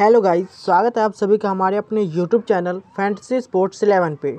hello guys स्वागत है आप सभी का हमारे अपने YouTube channel fantasy sports eleven पे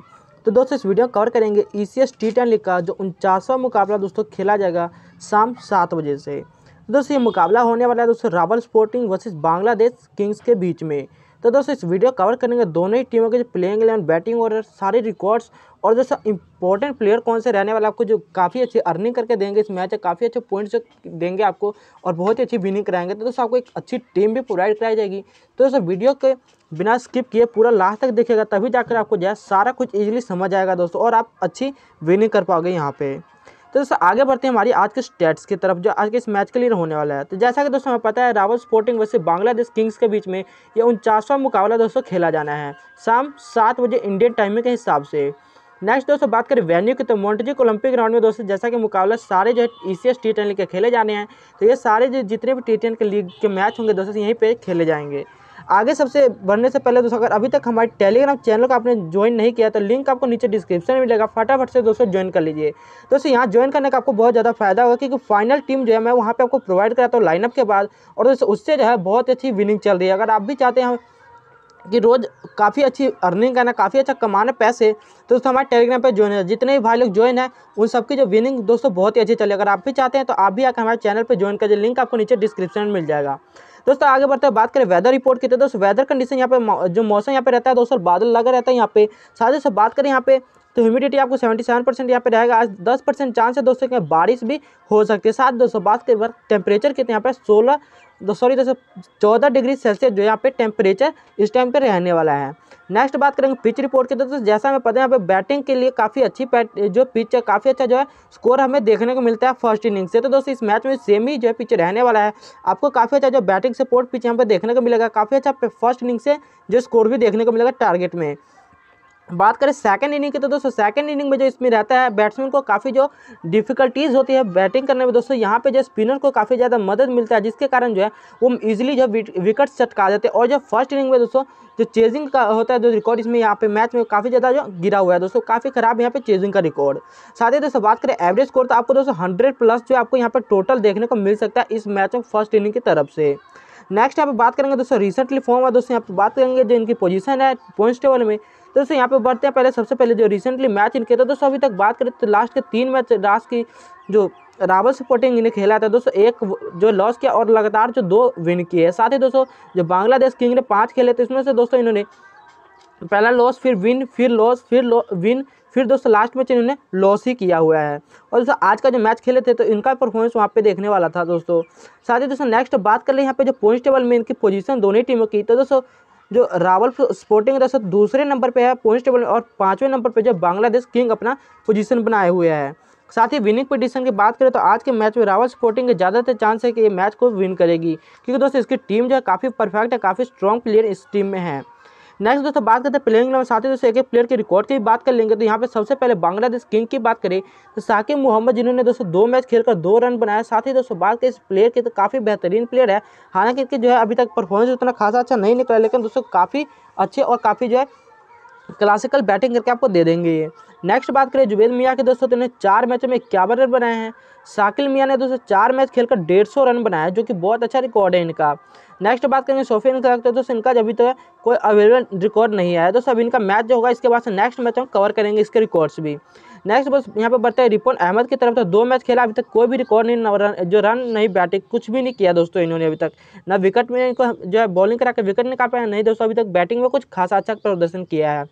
तो दोस्तों इस वीडियो कवर करेंगे E C S T ten league का जो उनचासवां मुकाबला दोस्तों खेला जाएगा शाम सात बजे से दोस्तों ये मुकाबला होने वाला है दोस्तों Rawal sporting versus Bangladesh kings के बीच में तो दोस्तों इस वीडियो कवर करेंगे दोनों ही टीमों के जो प्लेइंग इलेवन बैटिंग ऑर्डर सारे रिकॉर्ड्स और दोस्तों इंपॉर्टेंट प्लेयर कौन से रहने वाला आपको जो काफ़ी अच्छी अर्निंग करके देंगे इस मैच में काफ़ी अच्छे पॉइंट्स देंगे आपको और बहुत ही अच्छी विनिंग कराएंगे तो दोस्तों आपको एक अच्छी टीम भी प्रोवाइड कराई जाएगी तो दोस्तों वीडियो के बिना स्किप किए पूरा लास्ट तक देखेगा तभी जाकर आपको जो सारा कुछ ईजिली समझ आएगा दोस्तों और आप अच्छी विनिंग कर पाओगे यहाँ पर तो दोस्तों आगे बढ़ते हैं हमारी आज के स्टेट्स की तरफ जो आज के इस मैच के लिए होने वाला है तो जैसा कि दोस्तों हमें पता है रावल स्पोर्टिंग वैसे बांग्लादेश किंग्स के बीच में ये उनचासवां मुकाबला दोस्तों खेला जाना है शाम सात बजे इंडियन टाइमिंग के हिसाब से नेक्स्ट दोस्तों बात करें वेन्यू की तो मोन्टेजिक ओलंपिक ग्राउंड में दोस्तों जैसा कि मुकाबला सारे जो है ई सी एस टी के खेले जाने हैं तो ये सारे जो जितने भी टी के लीग के मैच होंगे दोस्तों यहीं पर खेले जाएंगे आगे सबसे बढ़ने से पहले दोस्तों अगर अभी तक हमारे टेलीग्राम चैनल को आपने ज्वाइन नहीं किया तो लिंक आपको नीचे डिस्क्रिप्शन में मिलेगा फटाफट से दोस्तों ज्वाइन कर लीजिए दोस्तों यहाँ ज्वाइन करने का आपको बहुत ज़्यादा फायदा होगा क्योंकि फाइनल टीम जो है मैं वहाँ पर आपको प्रोवाइड कराता हूँ लाइनअप के बाद और दोस्तों उससे जो है बहुत अच्छी विनिंग चल रही है अगर आप भी चाहते हैं कि रोज़ काफ़ी अच्छी अर्निंग करना काफ़ी अच्छा कमाना पैसे तो दोस्तों हमारे टेलीग्राम पे ज्वाइन है जितने भी भाई लोग ज्वाइन है उन सबकी जो विनिंग दोस्तों बहुत ही अच्छी चले अगर आप भी चाहते हैं तो आप भी आकर हमारे चैनल पे ज्वाइन कर लिंक आपको नीचे डिस्क्रिप्शन में मिल जाएगा दोस्तों आगे बढ़ते हैं बात करें वेदर रिपोर्ट की तो दोस्तों वेदर कंडीशन यहाँ पे जो मौसम यहाँ पे रहता है दोस्तों बादल लगा रहता है यहाँ पे साथ ही साथ बात करें यहाँ पे तो ह्यूमिडिटी आपको 77 परसेंट यहाँ पर रहेगा आज 10 परसेंट चांस है दोस्तों कि बारिश भी हो सकती है साथ दोस्तों बात करें बार टेम्परेचर कितने यहाँ पर 16 सॉरी दोस्तों चौदह डिग्री सेल्सियस जो यहाँ पे टेम्परेचर इस टाइम पे रहने वाला है नेक्स्ट बात करेंगे पिच रिपोर्ट की दोस्तों जैसा हमें पता है यहाँ पे बैटिंग के लिए काफ़ी अच्छी जो पिच है काफ़ी अच्छा जो है स्कोर हमें देखने को मिलता है फर्स्ट इनिंग से तो दोस्तों इस मैच में सेम ही जो है पिच रहने वाला है आपको काफ़ी अच्छा जो बैटिंग सपोर्ट पिच यहाँ पर देखने को मिलेगा काफ़ी अच्छा फर्स्ट इनिंग से जो स्कोर भी देखने को मिलेगा टारगेट में बात करें सेकंड इनिंग की तो दोस्तों सेकंड इनिंग में जो इसमें रहता है बैट्समैन को काफ़ी जो डिफिकल्टीज़ होती है बैटिंग करने में दोस्तों यहाँ पे जो स्पिनर को काफ़ी ज़्यादा मदद मिलता है जिसके कारण जो है वो इजीली जो विकेट्स चटका देते हैं और जो फर्स्ट इनिंग में दोस्तों जो चेजिंग का होता है जो रिकॉर्ड इसमें यहाँ पे मैच में काफ़ी ज़्यादा जो गिरा हुआ है दोस्तों काफ़ी ख़राब यहाँ पे चेजिंग का रिकॉर्ड साथ ही दोस्तों बात करें एवरेज स्कोर तो आपको दोस्तों हंड्रेड प्लस जो आपको यहाँ पर टोटल देखने को मिल सकता है इस मैच में फर्स्ट इनिंग की तरफ से नेक्स्ट यहाँ पे बात करेंगे दोस्तों रिसेंटली फॉर्म है दोस्तों यहाँ पे बात करेंगे जो इनकी पोजीशन है पॉइंट्स टेबल में दोस्तों यहाँ पे बढ़ते हैं पहले सबसे पहले जो रिसेंटली मैच इनके था तो दोस्तों अभी तक बात करें तो लास्ट के तीन मैच लास्ट की जो रावल सपोर्टिंग इन्हें खेला था दोस्तों एक जो लॉस किया और लगातार जो दो विन किए हैं साथ ही दोस्तों जो बांग्लादेश किंग ने पाँच खेले थे इसमें से दोस्तों इन्होंने पहला लॉस फिर विन फिर लॉस फिर विन फिर दोस्तों लास्ट मैच इन्होंने लॉस ही किया हुआ है और दोस्तों आज का जो मैच खेले थे तो इनका परफॉर्मेंस वहाँ पे देखने वाला था दोस्तों साथ ही दोस्तों नेक्स्ट बात कर ले यहाँ पे जो पॉइंट टेबल में इनकी पोजीशन दोनों टीमों की तो दोस्तों जो रावल स्पोर्टिंग दोस्तों दूसरे नंबर पर है पॉइंट टेबल में और पाँचवें नंबर पर जो बांग्लादेश किंग अपना पोजिशन बनाए हुए है साथ ही विनिंग पोजिशन की बात करें तो आज के मैच में रावल स्पोर्टिंग के ज़्यादातर चांस है कि ये मैच को विन करेगी क्योंकि दोस्तों इसकी टीम जो है काफ़ी परफेक्ट है काफ़ी स्ट्रॉन्ग प्लेयर इस टीम में है नेक्स्ट दोस्तों बात करते हैं प्लेइंग इलेवन साथ ही दोस्तों एक एक प्लेयर के रिकॉर्ड की बात कर लेंगे तो यहाँ पे सबसे पहले बांग्लादेश किंग की बात करें तो साकिब मोहम्मद जिन्होंने दोस्तों दो मैच खेलकर दो रन बनाया साथ ही दोस्तों बात करें इस प्लेयर की तो काफ़ी बेहतरीन प्लेयर है हालांकि इनके जो है अभी तक परफॉर्मेंस उतना खासा अच्छा नहीं निकला लेकिन दोस्तों काफ़ी अच्छे और काफ़ी जो है क्लासिकल बैटिंग करके आपको दे देंगे ये नेक्स्ट बात करें जुबेद मियाँ के दोस्तों तो इन्हें चार मैचों में इक्यावन रन बनाए हैं साकिल मियाँ ने दोस्तों चार मैच खेलकर डेढ़ सौ रन बनाया जो कि बहुत अच्छा रिकॉर्ड है इनका नेक्स्ट बात करेंगे सोफियन क्लर्क तो दोस्तों इनका अभी तक तो कोई अवेलेबल रिकॉर्ड नहीं आया दोस्तों अब इनका मैच जो होगा इसके बाद से नेक्स्ट मैच हम कवर करेंगे इसके रिकॉर्ड्स भी नेक्स्ट बस यहाँ पर बढ़ते हैं रिपोन अहमद की तरफ तो दो मैच खेला अभी तक कोई भी रिकॉर्ड नहीं रन जो रन नहीं बैटिंग कुछ भी नहीं किया दोस्तों इन्होंने अभी तक ना विकेट में इनको जो है बॉलिंग करा के विकेट निकाल पाया नहीं दोस्तों अभी तक बैटिंग में कुछ खासा अच्छा प्रदर्शन किया है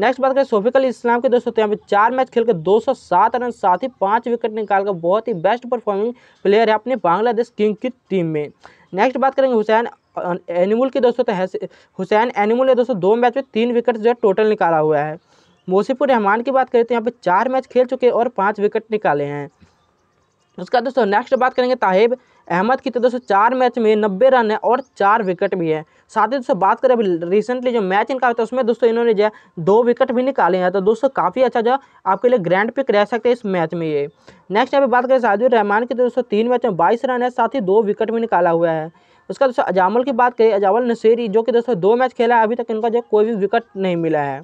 नेक्स्ट बात करें सोफिकल इस्लाम के दोस्तों तो यहाँ पे चार मैच खेलकर 207 रन साथ ही पाँच विकेट निकालकर बहुत ही बेस्ट परफॉर्मिंग प्लेयर है अपने बांग्लादेश किंग की टीम में नेक्स्ट बात करेंगे हुसैन एनिमल के दोस्तों तो हुसैन एनिमल ने दोस्तों दो मैच में तीन विकेट जो है टोटल निकाला हुआ है मोसीपुर रहमान की बात करें तो यहाँ पे चार मैच खेल चुके और पाँच विकेट निकाले हैं उसका दोस्तों नेक्स्ट बात करेंगे ताहिब अहमद की तो दोस्तों चार मैच में नब्बे रन है और चार विकेट भी है साथ ही दोस्तों बात करें अभी रिसेंटली जो मैच इनका होता है उसमें दोस्तों इन्होंने जो है दो विकेट भी निकाले हैं तो दोस्तों काफ़ी अच्छा जो आपके लिए ग्रैंड पिक रह सकते हैं इस मैच में ये नेक्स्ट यहाँ बात करें साजिद रहमान की तो दोस्तों तीन मैच में बाईस रन है साथ ही दो विकेट भी निकाला हुआ है उसका दोस्तों अजामल की बात करें अजामल नसेरी जो कि दोस्तों दो मैच खेला है अभी तक इनका जो कोई भी विकेट नहीं मिला है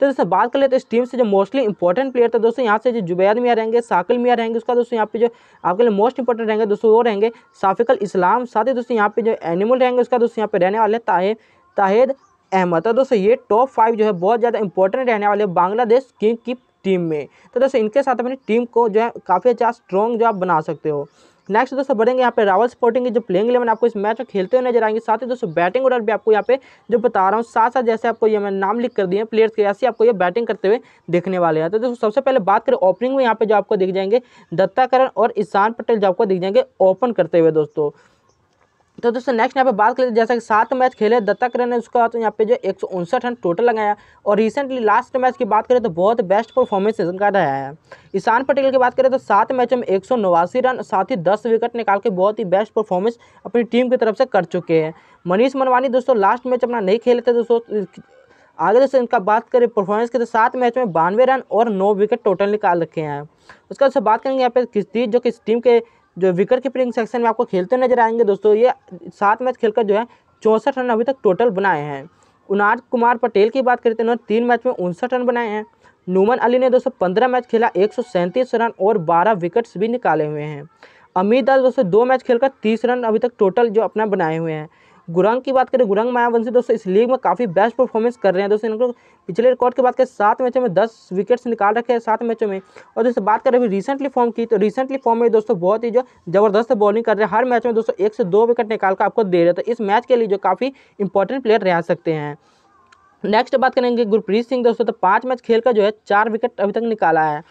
तो दोस्तों बात कर लेते हैं इस टीम से जो मोस्टली इंपॉर्टेंट प्लेयर था दोस्तों यहाँ से जो जुबैद मियाँ रहेंगे साकिल मियाँ रहेंगे उसका दोस्तों यहाँ पे जो आपके लिए मोस्ट इंपॉर्टेंट रहेंगे दोस्तों वो रहेंगे साफिकल इस्लाम साथ ही दोस्तों यहाँ पे जो एनिमल रहेंगे उसका दोस्तों यहाँ पे रहने वाले ताहे ताहेद अहमद तो दोस्तों ये टॉप फाइव जो है बहुत ज़्यादा इंपॉर्टेंट रहने वाले बांग्लादेश किंग की टीम में तो दोस्तों इनके साथ अपनी टीम को जो है काफ़ी अच्छा स्ट्रॉन्ग जो आप बना सकते हो नेक्स्ट दोस्तों बढ़ेंगे यहाँ पे रावल स्पोर्टिंग की जो प्लेइंग इलेवन आपको इस मैच में खेलते हुए नजर आएंगे साथ ही दोस्तों बैटिंग ऑर्डर भी आपको यहाँ पे जो बता रहा हूँ साथ साथ जैसे आपको ये मैं नाम लिख कर दिए प्लेयर्स के ऐसे आपको ये बैटिंग करते हुए देखने वाले हैं तो दोस्तों सबसे पहले बात करें ओपनिंग में यहाँ पे जो आपको दिख जाएंगे दत्ताकरण और ईशान पटेल जो आपको दिख जाएंगे ओपन करते हुए दोस्तों तो दोस्तों नेक्स्ट यहाँ पे बात करें जैसा कि सात मैच खेले दत्तक रन है उसका तो यहाँ पे जो एक रन टोटल लगाया और रिसेंटली लास्ट मैच की बात करें तो बहुत बेस्ट परफॉर्मेंस सीजन का रहा है ईशान पटेल की बात करें तो सात मैच में एक रन साथ ही दस विकेट निकाल के बहुत ही बेस्ट परफॉर्मेंस अपनी टीम की तरफ से कर चुके हैं मनीष मनवानी दोस्तों लास्ट मैच अपना नहीं खेले थे दोस्तों आगे दोस्तों इनका बात करें परफॉर्मेंस के तो सात मैच में बानवे रन और नौ विकेट टोटल निकाल रखे हैं उसके बाद बात करेंगे यहाँ पे किस जो किस टीम के जो विकेट कीपरिंग सेक्शन में आपको खेलते नजर आएंगे दोस्तों ये सात मैच खेलकर जो है चौंसठ रन अभी तक टोटल बनाए हैं उनाज कुमार पटेल की बात करें तो इन्होंने तीन मैच में उनसठ रन बनाए हैं नुमन अली ने दोस्तों पंद्रह मैच खेला एक रन और बारह विकेट्स भी निकाले हुए हैं अमित दास दोस्तों दो मैच खेलकर तीस रन अभी तक टोटल जो अपना बनाए हुए हैं गुरंग की बात करें गुरंग मायावंशी दोस्तों इस लीग में काफ़ी बेस्ट परफॉर्मेंस कर रहे हैं दोस्तों इनको पिछले रिकॉर्ड की बात करें सात मैचों में दस विकेट्स निकाल रखे हैं सात मैचों में और दोस्तों बात करें अभी रिसेंटली फॉर्म की तो रिसेंटली फॉर्म में दोस्तों बहुत ही जो जबरदस्त बॉलिंग कर रहे हैं हर मैच में दोस्तों एक से दो विकेट निकाल कर आपको दे रहे तो इस मैच के लिए जो काफ़ी इंपॉर्टेंट प्लेयर रह सकते हैं नेक्स्ट बात करेंगे गुरप्रीत सिंह दोस्तों तो पाँच मैच खेल कर जो है चार विकेट अभी तक निकाला है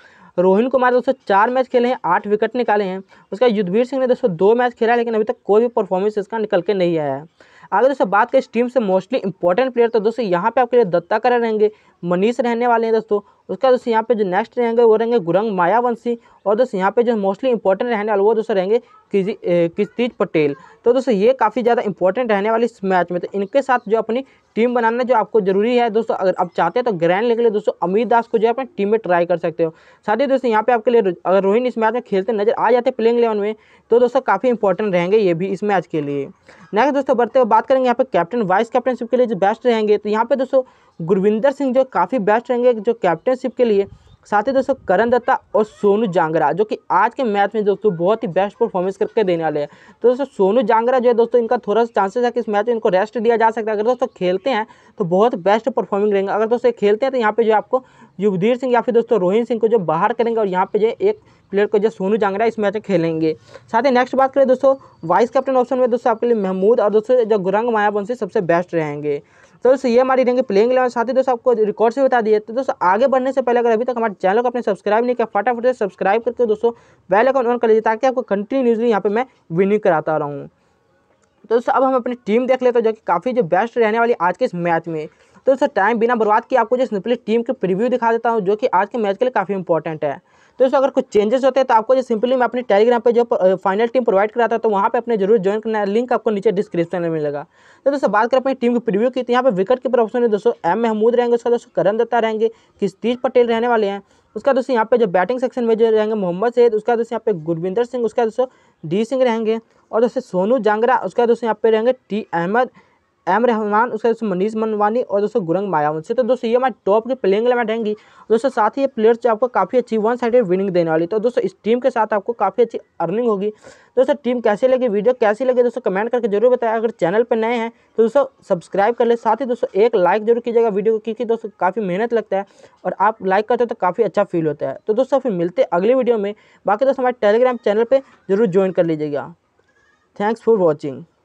रोहिन कुमार दोस्तों चार मैच खेले हैं आठ विकेट निकाले हैं उसके बाद युद्धवीर सिंह ने दोस्तों दो मैच खेला है लेकिन अभी तक कोई भी परफॉर्मेंस इसका निकल के नहीं आया है अगर दोस्तों बात करें इस टीम से मोस्टली इंपॉर्टेंट प्लेयर तो दोस्तों यहाँ पे आपके लिए दत्ता करे रहेंगे मनीष रहने वाले हैं दोस्तों उसका दोस्तों यहाँ पे जो नेक्स्ट रहेंगे वो रहेंगे गुरंग मायावंशी और दोस्तों यहाँ पे जो मोस्टली इंपॉर्टेंट रहने वाले वो दोस्तों रहेंगे किस्तीज पटेल तो दोस्तों ये काफ़ी ज़्यादा इंपॉर्टेंट रहने वाली इस मैच में तो इनके साथ जो अपनी टीम बनाना जो आपको जरूरी है दोस्तों अगर आप चाहते हैं तो ग्रैंड लेकर के लिए दोस्तों अमित दास को जो है अपनी टीम में ट्राई कर सकते हो साथ ही दोस्तों यहाँ पे आपके लिए अगर रोहिन इस मैच में खेलते नजर आ जाते प्लेइंग इलेवन में तो दोस्तों काफ़ी इंपॉर्टेंट रहेंगे ये भी इस मैच के लिए नेक्स्ट दोस्तों बढ़ते हुए बात करेंगे यहाँ पे कैप्टन वाइस कैप्टनशिप के लिए जो बेस्ट रहेंगे तो यहाँ पे दोस्तों गुरविंदर सिंह जो काफ़ी बेस्ट रहेंगे जो कैप्टनशिप के लिए साथ ही दोस्तों करण दत्ता और सोनू जांगरा जो कि आज के मैच में दोस्तों बहुत ही बेस्ट परफॉर्मेंस करके देने वाले हैं तो दोस्तों सोनू जांगरा जो है दोस्तों इनका थोड़ा सा चांसेस है कि इस मैच में इनको रेस्ट दिया जा सकता है अगर दोस्तों खेलते हैं तो बहुत बेस्ट परफॉर्मिंग रहेंगे अगर दोस्तों खेलते हैं तो यहाँ पर जो आपको युवधीर सिंह या फिर दोस्तों रोहित सिंह को जो बाहर करेंगे और यहाँ पे जो एक प्लेयर को जो सोनू जांगरा इस मैच में खेलेंगे साथ ही नेक्स्ट बात करें दोस्तों वाइस कैप्टन ऑप्शन में दोस्तों आपके लिए महमूद और दोस्तों जो गुरंग मायावंशी सबसे बेस्ट रहेंगे तो दोस्तों ये हमारी रहेंगे प्लेइंग इलेवन साथ ही दोस्तों आपको रिकॉर्ड से बता दिए तो दोस्तों आगे बढ़ने से पहले अगर अभी तक हमारे चैनल को अपने सब्सक्राइब नहीं किया फटाफट से सब्सक्राइब करके दोस्तों बेल अकाउंट ऑन कर लीजिए ताकि आपको कंटिन्यूसली यहाँ पर मैं विनिंग कराता रहूँ तो दोस्तों अब हम अपनी टीम देख लेते हैं जो कि काफ़ी जो बेस्ट रहने वाली आज के इस मैच में तो दोस्तों टाइम बिना बर्बाद किए आपको जो सिंपली टीम के प्रीव्यू दिखा देता हूँ जो कि आज के मैच के लिए काफ़ी इंपॉर्टेंट है तो दोस्तों अगर कुछ चेंजेस होते हैं तो आपको जो सिंपली मैं अपने टेलीग्राम पर जो फाइनल टीम प्रोवाइड कराता है तो वहाँ पर अपने जरूर ज्वाइन करना है लिंक आपको नीचे डिस्क्रिप्शन में मिलेगा तो दोस्तों बात करें अपनी टीम की प्रिव्यू की तो यहाँ पर विकेट कीपर ऑप्शन में दोस्तों एम महमूद रहेंगे उसका दोस्तों करण दत्ता रहेंगे किस्तीज पटेल रहने वाले हैं उसका दोस्तों यहाँ पे जो बैटिंग सेक्शन में जो रहेंगे मोहम्मद सैद उसका दोस्तों यहाँ पे गुरविंदर सिंह उसका दोस्तों डी सिंह रहेंगे और दोस्तों सोनू जांगरा उसका दोस्तों यहाँ पे रहेंगे टी अहमद एम रहमान उसके दोस्तों मनीष मनवानी और दोस्तों गुरंग मायावंशी तो दोस्तों ये हमारे टॉप के प्लेइंग इलेवन रहेंगी दोस्तों साथ ही ये प्लेयर्स आपको काफ़ी अच्छी वन साइडेड विनिंग देने वाली तो दोस्तों इस टीम के साथ आपको काफ़ी अच्छी अर्निंग होगी दोस्तों टीम कैसी लगी वीडियो कैसी लगी दोस्तों कमेंट करके जरूर बताया अगर चैनल पर नए हैं तो दोस्तों सब्सक्राइब कर ले साथ ही दोस्तों एक लाइक जरूर कीजिएगा वीडियो को क्योंकि दोस्तों काफ़ी मेहनत लगता है और आप लाइक करते हो तो काफ़ी अच्छा फील होता है तो दोस्तों फिर मिलते हैं अगली वीडियो में बाकी दोस्तों हमारे टेलीग्राम चैनल पर जरूर ज्वाइन कर लीजिएगा थैंक्स फॉर वॉचिंग